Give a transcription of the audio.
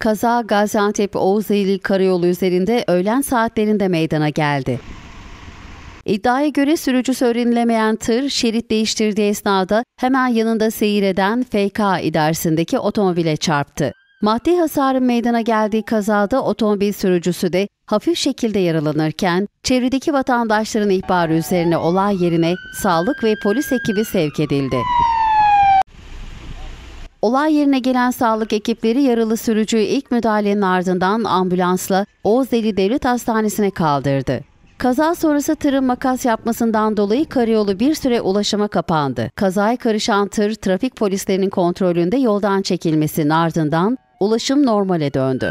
Kaza Gaziantep Oğuzeli Karayolu üzerinde öğlen saatlerinde meydana geldi. İddiaya göre sürücüsü öğrenilemeyen tır şerit değiştirdiği esnada hemen yanında seyreden FK idaresindeki otomobile çarptı. Maddi hasarın meydana geldiği kazada otomobil sürücüsü de hafif şekilde yaralanırken çevredeki vatandaşların ihbarı üzerine olay yerine sağlık ve polis ekibi sevk edildi. Olay yerine gelen sağlık ekipleri yaralı sürücüyü ilk müdahalenin ardından ambulansla Ozdeli Devlet Hastanesi'ne kaldırdı. Kaza sonrası tırın makas yapmasından dolayı karayolu bir süre ulaşıma kapandı. Kazaya karışan tır trafik polislerinin kontrolünde yoldan çekilmesinin ardından ulaşım normale döndü.